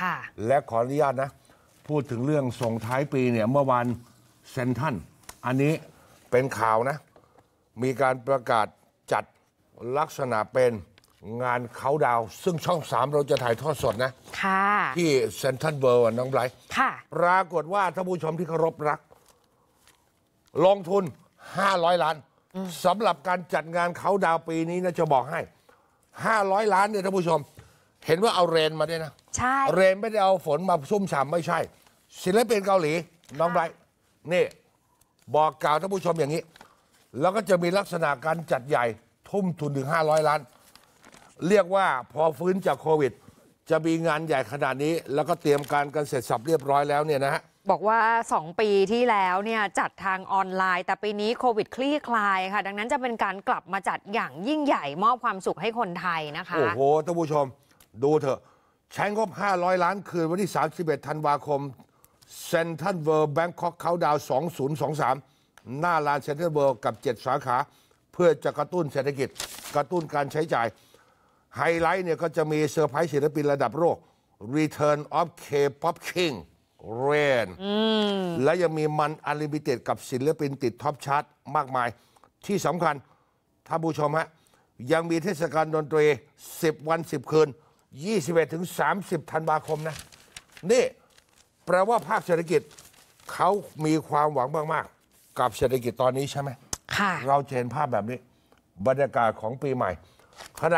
ค่ะและขออนุญาตนะ พูดถึงเรื่องส่งท้ายปีเนี่ยเมื่อวานเซนทันอันนี้เป็นข่าวนะ มีการประกาศจัดลักษณะเป็นงานเขาดาว ซึ่งช่องสามเราจะถ่ายทอดสดนะ ค่ะ ที่เซนทันเวิร์น้องไบรท์ค่ะปรากฏว่าท่านผู้ชมที่เคารพรัก ลงทุน 500 ล้านสำหรับการจัดงานเขาดาวปีนี้นะจะบอกให้ 500 ล้านเนี่ยท่านผู้ชมเห็นว่าเอาเรนมาด้วยนะช่เรนไม่ได้เอาฝนมาซุ่มฉ่ำไม่ใช่ ศิลปินเกาหลี น้องไบรท์นี่ บอกกล่าวท่านผู้ชมอย่างนี้ แล้วก็จะมีลักษณะการจัดใหญ่ทุ่มทุนถึง 500 ล้าน เรียกว่าพอฟื้นจากโควิด จะมีงานใหญ่ขนาดนี้ แล้วก็เตรียมการกันเสร็จสับเรียบร้อยแล้วเนี่ยนะฮะบอกว่า 2 ปีที่แล้วเนี่ยจัดทางออนไลน์ แต่ปีนี้โควิดคลี่คลายค่ะ ดังนั้นจะเป็นการกลับมาจัดอย่างยิ่งใหญ่มอบความสุขให้คนไทยนะคะโอ้โหท่านผู้ชม ดูเถอะใช้งบ 500 ล้านคืนวันที่ 31 ธันวาคมเซนทันเวิร์แบงคอกเขาดาว 2023 หน้าลานเซนทันเวิร์กับ 7 สาขา เพื่อจะกระตุ้นเศรษฐกิจกระตุ้นการใช้จ่าย ไฮไลท์เนี่ยก็จะมีเซอร์ไพรส์ศิลปินระดับโลก Return of K-pop King Rain และยังมีมันอลิมิเต็ดกับศิลปินติดท็อปชาร์ตมากมาย ที่สำคัญท่านผู้ชมฮะยังมีเทศกาลดนตรี 10 วัน 10คืน21ถึง 30ธันวาคมนะ นี่แปลว่าภาคเศรษฐกิจเขามีความหวังมาก ๆ กับเศรษฐกิจตอนนี้ใช่ไหมค่ะ เราเห็นภาพแบบนี้ บรรยากาศของปีใหม่ขณะ